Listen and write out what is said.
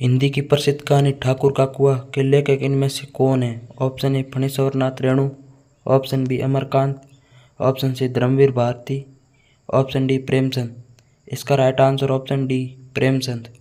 हिंदी की प्रसिद्ध कहानी ठाकुर काकुआ के लेखक इनमें से कौन है option A Phaneshwarnath Nath Renu option B Amarkant option C Dharmveer Bharati option D Premchand इसका right answer option D Premchand